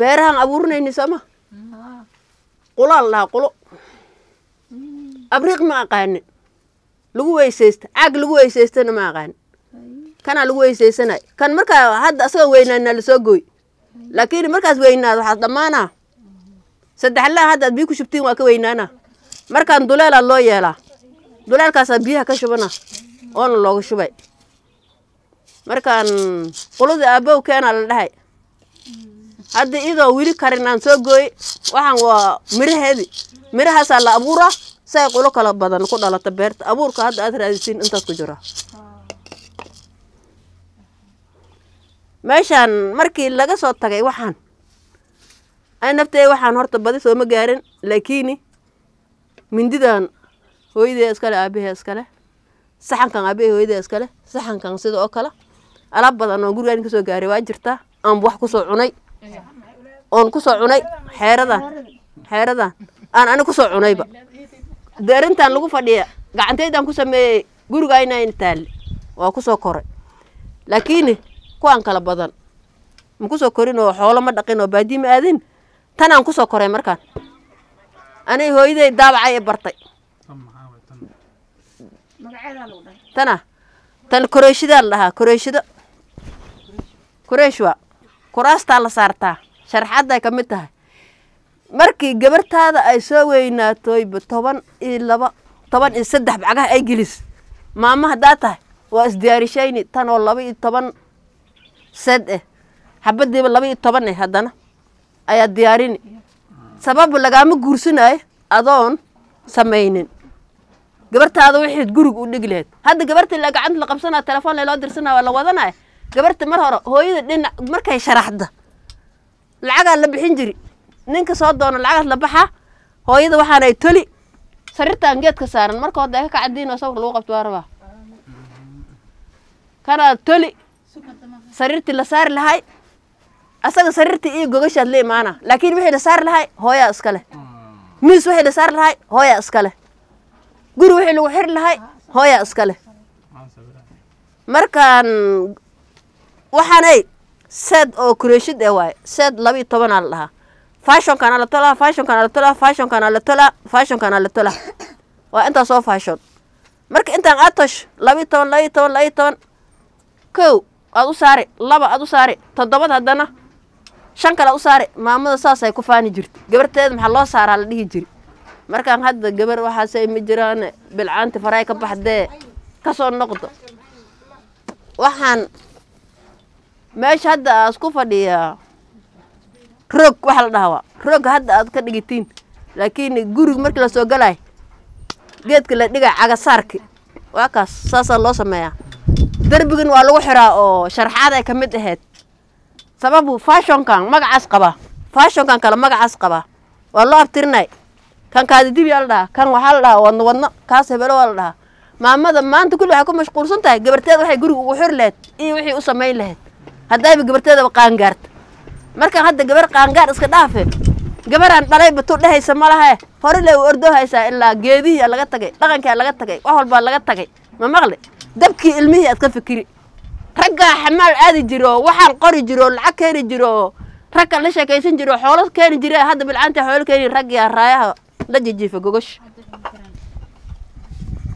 beerahaan abuurnayni sooma mm-hmm. qulaal dhahaa qulo mm-hmm. abriiq ma aqaanin lagu weysaysta caag lagu weysaystana ma aqaanin kanaa lagu weysaysanay kan markaa hadda asagoo weynaanaa lasoo gooy laakiin markaas weynaad waxaad dhammaanaa mm-hmm. saddexlaa haddaad biyo ku shubtiin waa ka weynaana markaan duleelaa loo yeelaa duleelkaasaa biyaha ka shubana oona looga shubay markaan qulada aabbow keenaa la dhahay hadda iyadoo wili karin aan soo gooye waxaan waa miraheedii mirahaasaa la abuuraa si ay qulo kala badan ku dhalata beerta abuurka hadda aad raadisiin intaas ku jira meeshaan markii laga soo tagay waxaan ay naftee waxaan horta badi sooma gaarin laakiini mindidan hooyadee iskale aabahee iskale saxankan aabahee hooyadee iskale saxankan sida oo kale alaab badan oo gurigaan kasoo gaaray waa jirtaa aan wax kusoo cunay oon kusoo cunay xeeradan xeeradan aan ani kusoo cunayba de arintan lagu fadhiya gacantaydaan ku sameeyey guriga inayn taalle waa kusoo koray laakiin kuwaan kala badan ma kusoo korin oo xoolo ma dhaqin oo baadii ma aadin tanaan kusoo koray markaan ani hooyaday daabacay e bartay tana tan koreeshidaa la dhahaa koreeshido koreeshwa kuraastaa la saartaa sharxadday ka mid tahay markii gabartaada ay soo weynaatoyba toban iyo laba toban iyo saddex bacgaha ay gelis maamo haddaa tahay waa isdiyaarishayni tan oo laba iyo toban seed eh xabadiiba laba iyo toban eh haddana ayaad diyaarini sabab lagaama guursanaayo adoon samaynin gabartaada waxayd gurig u dhigi lahayd hadda gabartii la gacanta la qabsanaa telefoon leloo dirsanaa waa la wadanaya gabarta mar hore hooyada dhina markay sharaxda lacagaa la bixin jiri ninka soo doono lacagaas la baxa hooyada waxaanay toli sariirtaan geedka saaran marka hada ka kacadiin oo lagu qabto waa rabaa kanaa toli sariirtii la saari lahay asaga sariirtii iyo gogashaad la imaana laakiin wixii la saari lahay hooyaa iskale miis wixii la saari lahay hooyaa iskale guri wixii lagu xiri lahay hooyaa iskale markaan waxaanay seed oo kureeshid ee waaye seed labayo tobanaa la dhahaa fashonkan alatola fashonkan alatola fashonkan alatola fashonkan alatola waa intaas oo fashon marka intaan aad tosh toban labayo toban labayo toban kow aad u saare laba aad u saare toddobad haddana shan kale aad u saare maamada saasay ku faani jirta gabarteed maxaa loo saaraa la dhihi jiri markaan hadda gabar waxaasay ma jiraan bilcaanti faraay ka baxdee ka noqdo waxaan meesha hadda aas ku fadhiyaa roog waxaa la dhahaa roog hadda aad ka dhigitiin laakiin guriga markii lasoo galay geedka la dhiga cagasaarki waa kaas saasaa loo sameeyaa derbigan waa lagu xiraa oo sharxaad ay ka mid ahayd sababu fashonkan magacaas qabaa fashonkan kale magacaas qabaa waa loo abtirinay kan kaadidibiyaa la dhahaa kan waxaa la dhahaa wadno wadno kaas hebelo waa la dhahaa maamada maanta kulli waxay ku mashquulsan tahay gabarteed waxay guriga ugu xori lahayd iyo wixii u samayn lahayd haddayba gabarteedaba qaangaarta markaan hadda gabar qaangaar iska dhaafe gabaraan dhalayba tuu dhehaysa ma lahae hore le u ordoo haysaa ilaa geedihiia laga tagay dhaqankaa laga tagay wax walbaa laga tagay ma maqli dabkii ilmihii aad ka fikiri raggaa xamaal aadi jiro waxaan qori jiro lacag keeni jiro ragkaan la sheekaysan jiro xoolo keeni jire hadda bilcaantaa xoolo keeni ragyaa raayaha la jijiifa gogosha